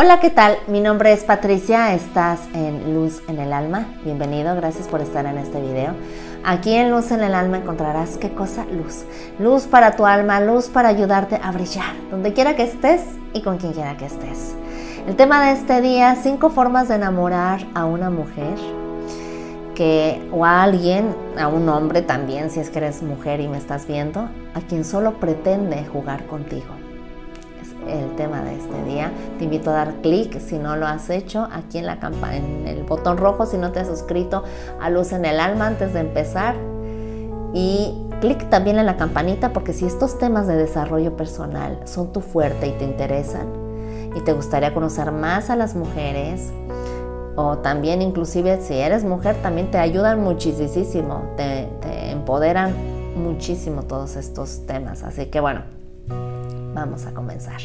Hola, ¿qué tal? Mi nombre es Patricia, estás en Luz en el Alma. Bienvenido, gracias por estar en este video. Aquí en Luz en el Alma encontrarás qué cosa luz. Luz para tu alma, luz para ayudarte a brillar, donde quiera que estés y con quien quiera que estés. El tema de este día, cinco formas de enamorar a una mujer que, o a alguien, a un hombre también, si es que eres mujer y me estás viendo, a quien solo pretende jugar contigo el tema de este día. Te invito a dar clic si no lo has hecho aquí en la en el botón rojo si no te has suscrito a Luz en el Alma antes de empezar y clic también en la campanita porque si estos temas de desarrollo personal son tu fuerte y te interesan y te gustaría conocer más a las mujeres o también inclusive si eres mujer también te ayudan muchísimo, te empoderan muchísimo todos estos temas. Así que bueno, Vamos a comenzar.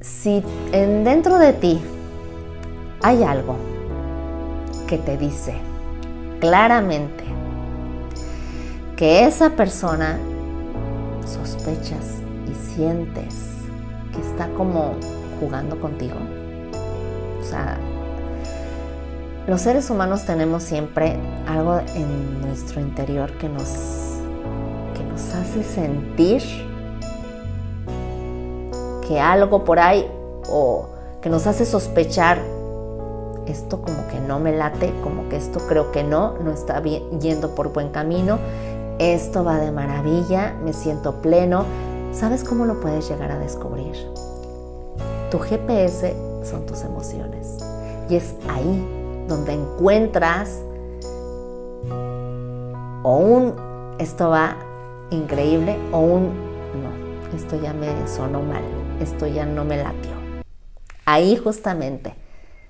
Si en, dentro de ti hay algo que te dice claramente que esa persona sospechas y sientes que está como jugando contigo, o sea, los seres humanos tenemos siempre algo en nuestro interior que nos, que nos hace sentir que algo por ahí o que nos hace sospechar, esto como que no me late, como que esto creo que no, no está yendo por buen camino, esto va de maravilla, me siento pleno, ¿sabes cómo lo puedes llegar a descubrir? Tu GPS son tus emociones y es ahí donde encuentras o un esto va increíble o un no, esto ya me sonó mal, esto ya no me latió. Ahí justamente,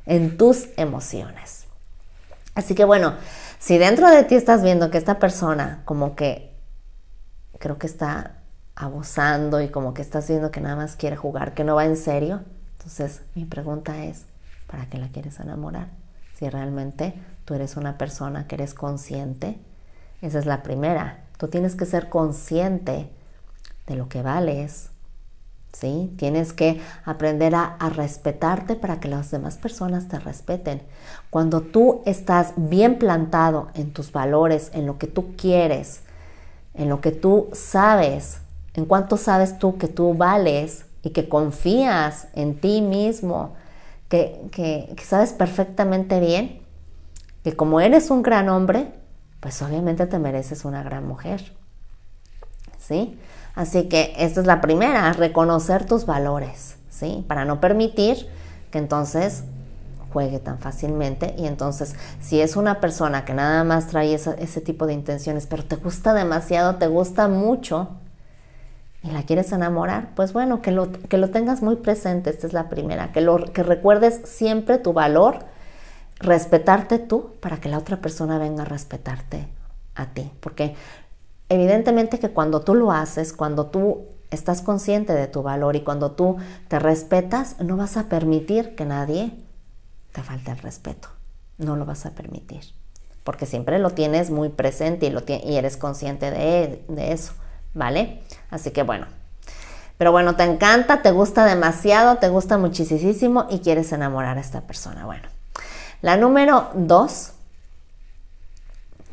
en tus emociones. Así que bueno, si dentro de ti estás viendo que esta persona como que creo que está abusando y como que estás viendo que nada más quiere jugar, que no va en serio, entonces mi pregunta es, ¿para qué la quieres enamorar? Si realmente tú eres una persona que eres consciente, esa es la primera. Tú tienes que ser consciente de lo que vales, ¿sí? Tienes que aprender a, respetarte para que las demás personas te respeten. Cuando tú estás bien plantado en tus valores, en lo que tú quieres, en lo que tú sabes, en cuánto sabes tú que tú vales y que confías en ti mismo, que sabes perfectamente bien que como eres un gran hombre, pues obviamente te mereces una gran mujer. ¿sí? Así que esta es la primera, reconocer tus valores, ¿sí? Para no permitir que entonces juegue tan fácilmente y entonces si es una persona que nada más trae ese, tipo de intenciones, pero te gusta demasiado, te gusta mucho, y la quieres enamorar, pues bueno, que lo, que lo tengas muy presente, esta es la primera, que, lo, que recuerdes siempre tu valor, respetarte tú para que la otra persona venga a respetarte a ti, porque Evidentemente que cuando tú lo haces, cuando tú estás consciente de tu valor y cuando tú te respetas, no vas a permitir que nadie te falte el respeto. No lo vas a permitir. Porque siempre lo tienes muy presente y, eres consciente de, de eso, ¿vale? Así que bueno. Pero bueno, te encanta, te gusta demasiado, te gusta muchísimo y quieres enamorar a esta persona. Bueno, la número dos,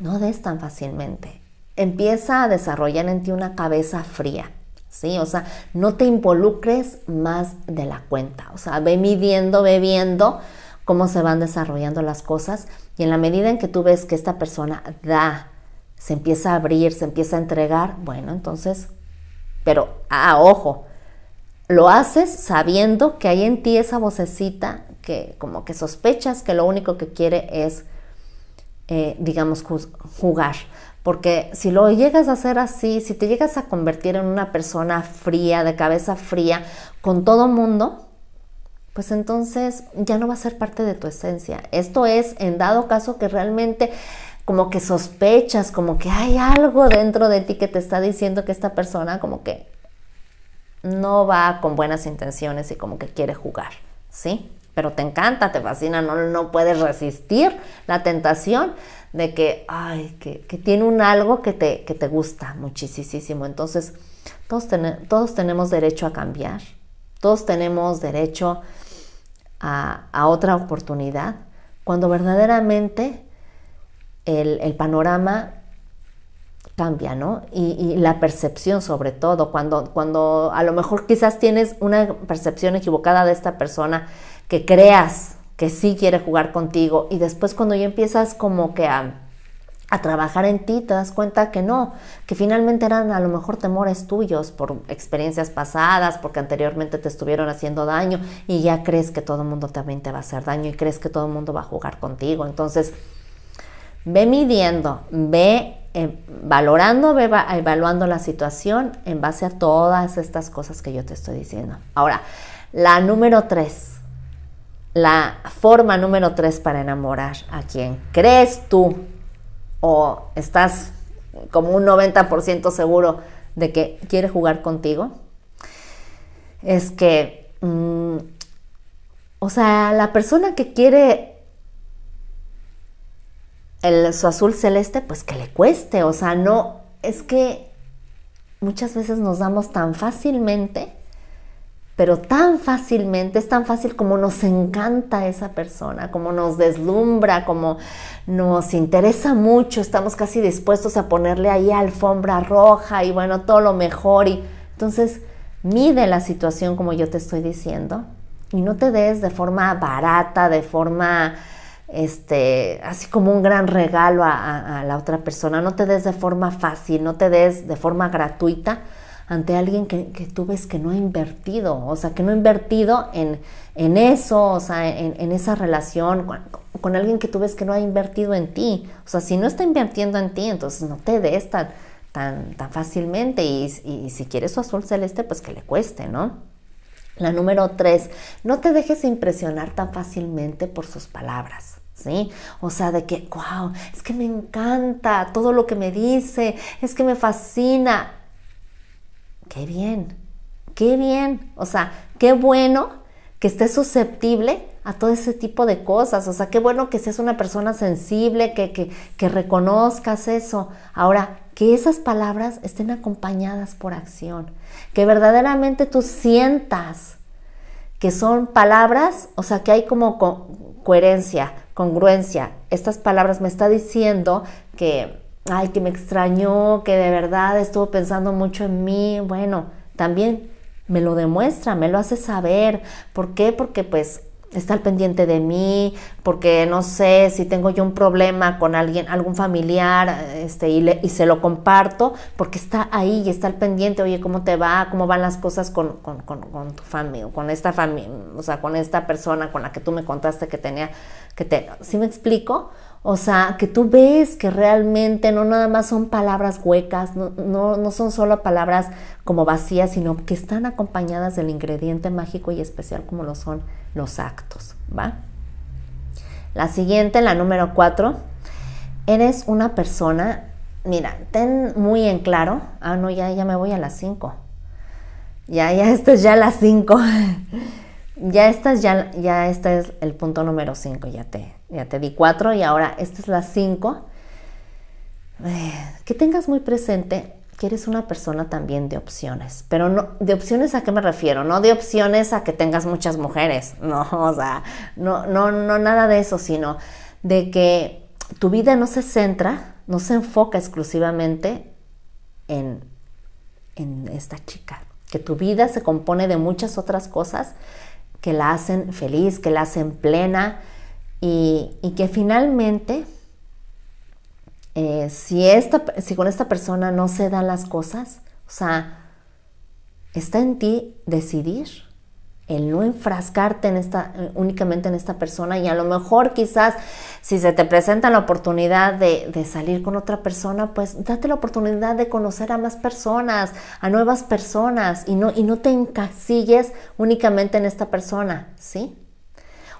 no des tan fácilmente empieza a desarrollar en ti una cabeza fría. ¿Sí? O sea, no te involucres más de la cuenta. O sea, ve midiendo, ve viendo cómo se van desarrollando las cosas y en la medida en que tú ves que esta persona da, se empieza a abrir, se empieza a entregar, bueno, entonces, pero ah, ojo, lo haces sabiendo que hay en ti esa vocecita que como que sospechas que lo único que quiere es, eh, digamos, jugar. Porque si lo llegas a hacer así, si te llegas a convertir en una persona fría, de cabeza fría, con todo mundo, pues entonces ya no va a ser parte de tu esencia. Esto es en dado caso que realmente como que sospechas, como que hay algo dentro de ti que te está diciendo que esta persona como que no va con buenas intenciones y como que quiere jugar, ¿sí? pero te encanta, te fascina, no, puedes resistir la tentación de que, ay, que, tiene un algo que te, que te gusta muchísimo. Entonces, todos, tenemos derecho a cambiar, todos tenemos derecho a, otra oportunidad, cuando verdaderamente el, panorama cambia, ¿no? Y, la percepción sobre todo, cuando, cuando a lo mejor quizás tienes una percepción equivocada de esta persona, que creas que sí quiere jugar contigo y después cuando ya empiezas como que a, trabajar en ti, te das cuenta que no, que finalmente eran a lo mejor temores tuyos por experiencias pasadas, porque anteriormente te estuvieron haciendo daño y ya crees que todo el mundo también te va a hacer daño y crees que todo el mundo va a jugar contigo. Entonces, ve midiendo, ve eh, valorando, ve evaluando la situación en base a todas estas cosas que yo te estoy diciendo. Ahora, la número tres la forma número tres para enamorar a quien crees tú o estás como un 90% seguro de que quiere jugar contigo, es que, mm, o sea, la persona que quiere el, su azul celeste, pues que le cueste, o sea, no, es que muchas veces nos damos tan fácilmente pero tan fácilmente, es tan fácil como nos encanta esa persona, como nos deslumbra, como nos interesa mucho, estamos casi dispuestos a ponerle ahí alfombra roja y bueno, todo lo mejor. Y entonces mide la situación como yo te estoy diciendo y no te des de forma barata, de forma este, así como un gran regalo a la otra persona, no te des de forma fácil, no te des de forma gratuita, ante alguien que, tú ves que no ha invertido, o sea, que no ha invertido en, en eso, o sea, en, esa relación con, alguien que tú ves que no ha invertido en ti. O sea, si no está invirtiendo en ti, entonces no te des tan, tan, tan fácilmente y, y si quieres su azul celeste, pues que le cueste, ¿no? La número tres, no te dejes impresionar tan fácilmente por sus palabras. ¿Sí? O sea, de que, wow, es que me encanta todo lo que me dice, es que me fascina qué bien, qué bien, o sea, qué bueno que estés susceptible a todo ese tipo de cosas, o sea, qué bueno que seas una persona sensible, que, reconozcas eso. Ahora, que esas palabras estén acompañadas por acción, que verdaderamente tú sientas que son palabras, o sea, que hay como coherencia, congruencia. Estas palabras me está diciendo que ay, que me extrañó, que de verdad estuvo pensando mucho en mí, bueno, también me lo demuestra, me lo hace saber. ¿Por qué? Porque pues está al pendiente de mí, porque no sé si tengo yo un problema con alguien, algún familiar, este, y, se lo comparto, porque está ahí y está al pendiente, oye, ¿cómo te va? ¿Cómo van las cosas con, tu familia, con esta familia, o sea, con esta persona con la que tú me contaste que tenía, que te, ¿sí me explico? O sea, que tú ves que realmente no nada más son palabras huecas, no, son solo palabras como vacías, sino que están acompañadas del ingrediente mágico y especial como lo son los actos, ¿va? La siguiente, la número cuatro, eres una persona, mira, ten muy en claro, ah, no, ya, ya me voy a las cinco, ya, ya, esto es ya las cinco ya estás, ya, ya este es el punto número 5, ya te, ya te di 4 y ahora esta es la 5. Eh, que tengas muy presente que eres una persona también de opciones, pero no, de opciones a qué me refiero, no de opciones a que tengas muchas mujeres, no, o sea, no, no, no nada de eso, sino de que tu vida no se centra, no se enfoca exclusivamente en, en esta chica, que tu vida se compone de muchas otras cosas que la hacen feliz, que la hacen plena y, que finalmente, eh, si, esta, si con esta persona no se dan las cosas, o sea, está en ti decidir el no enfrascarte eh, únicamente en esta persona y a lo mejor quizás si se te presenta la oportunidad de, de, salir con otra persona, pues date la oportunidad de conocer a más personas, a nuevas personas y no, y no te encasilles únicamente en esta persona, ¿sí?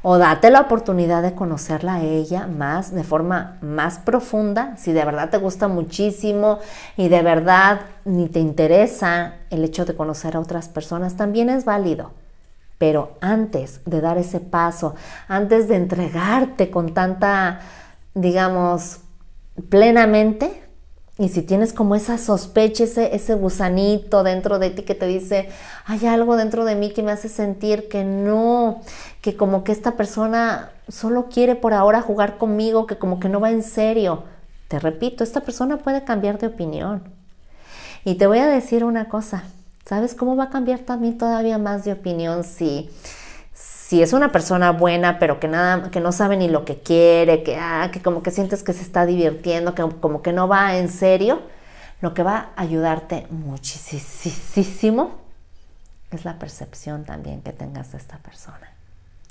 O date la oportunidad de conocerla a ella más, de forma más profunda, si de verdad te gusta muchísimo y de verdad ni te interesa el hecho de conocer a otras personas, también es válido. Pero antes de dar ese paso, antes de entregarte con tanta, digamos, plenamente, y si tienes como esa sospecha, ese, gusanito dentro de ti que te dice, hay algo dentro de mí que me hace sentir que no, que como que esta persona solo quiere por ahora jugar conmigo, que como que no va en serio. Te repito, esta persona puede cambiar de opinión. Y te voy a decir una cosa, ¿Sabes cómo va a cambiar también todavía más de opinión si, si es una persona buena, pero que, nada, que no sabe ni lo que quiere, que, ah, que como que sientes que se está divirtiendo, que como que no va en serio? Lo que va a ayudarte muchísimo es la percepción también que tengas de esta persona.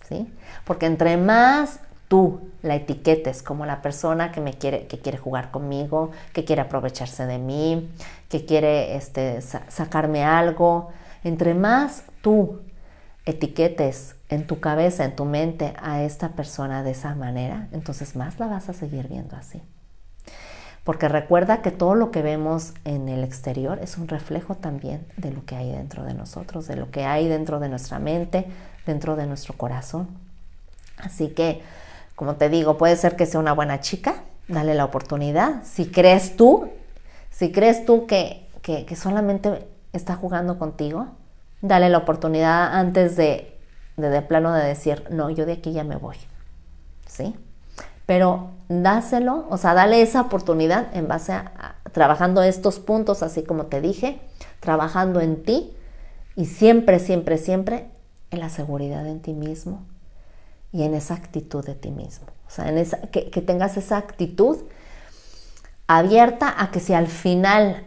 ¿Sí? Porque entre más tú la etiquetes como la persona que me quiere, que quiere jugar conmigo, que quiere aprovecharse de mí, que quiere este, sacarme algo. Entre más tú etiquetes en tu cabeza, en tu mente a esta persona de esa manera, entonces más la vas a seguir viendo así. Porque recuerda que todo lo que vemos en el exterior es un reflejo también de lo que hay dentro de nosotros, de lo que hay dentro de nuestra mente, dentro de nuestro corazón. Así que como te digo, puede ser que sea una buena chica, dale la oportunidad. Si crees tú, si crees tú que, solamente está jugando contigo, dale la oportunidad antes de, de, plano de decir, no, yo de aquí ya me voy. ¿Sí? Pero dáselo, o sea, dale esa oportunidad en base a, a trabajando estos puntos, así como te dije, trabajando en ti y siempre, siempre, siempre en la seguridad en ti mismo, y en esa actitud de ti mismo. O sea, en esa, que, que tengas esa actitud abierta a que si al final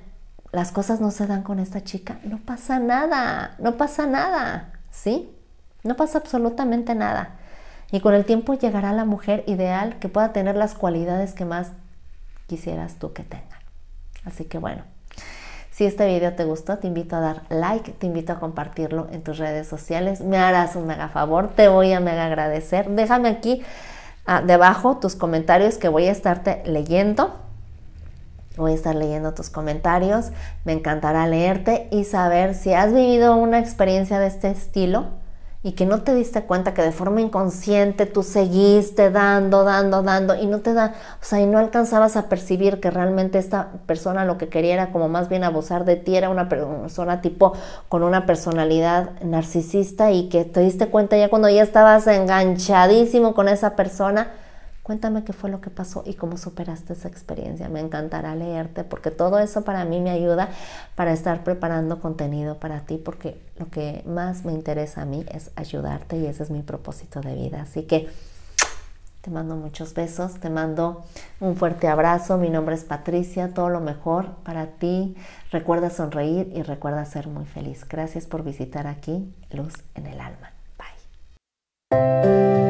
las cosas no se dan con esta chica, no pasa nada, no pasa nada, ¿sí? No pasa absolutamente nada. Y con el tiempo llegará la mujer ideal que pueda tener las cualidades que más quisieras tú que tenga. Así que bueno, si este video te gustó, te invito a dar like, te invito a compartirlo en tus redes sociales. Me harás un mega favor, te voy a mega agradecer. Déjame aquí ah, debajo tus comentarios que voy a estarte leyendo. Voy a estar leyendo tus comentarios. Me encantará leerte y saber si has vivido una experiencia de este estilo y que no te diste cuenta que de forma inconsciente tú seguiste dando, dando, dando y no te da, o sea, y no alcanzabas a percibir que realmente esta persona lo que quería era como más bien abusar de ti, era una persona tipo con una personalidad narcisista y que te diste cuenta ya cuando ya estabas enganchadísimo con esa persona Cuéntame qué fue lo que pasó y cómo superaste esa experiencia. Me encantará leerte porque todo eso para mí me ayuda para estar preparando contenido para ti porque lo que más me interesa a mí es ayudarte y ese es mi propósito de vida. Así que te mando muchos besos, te mando un fuerte abrazo. Mi nombre es Patricia, todo lo mejor para ti. Recuerda sonreír y recuerda ser muy feliz. Gracias por visitar aquí Luz en el Alma. Bye.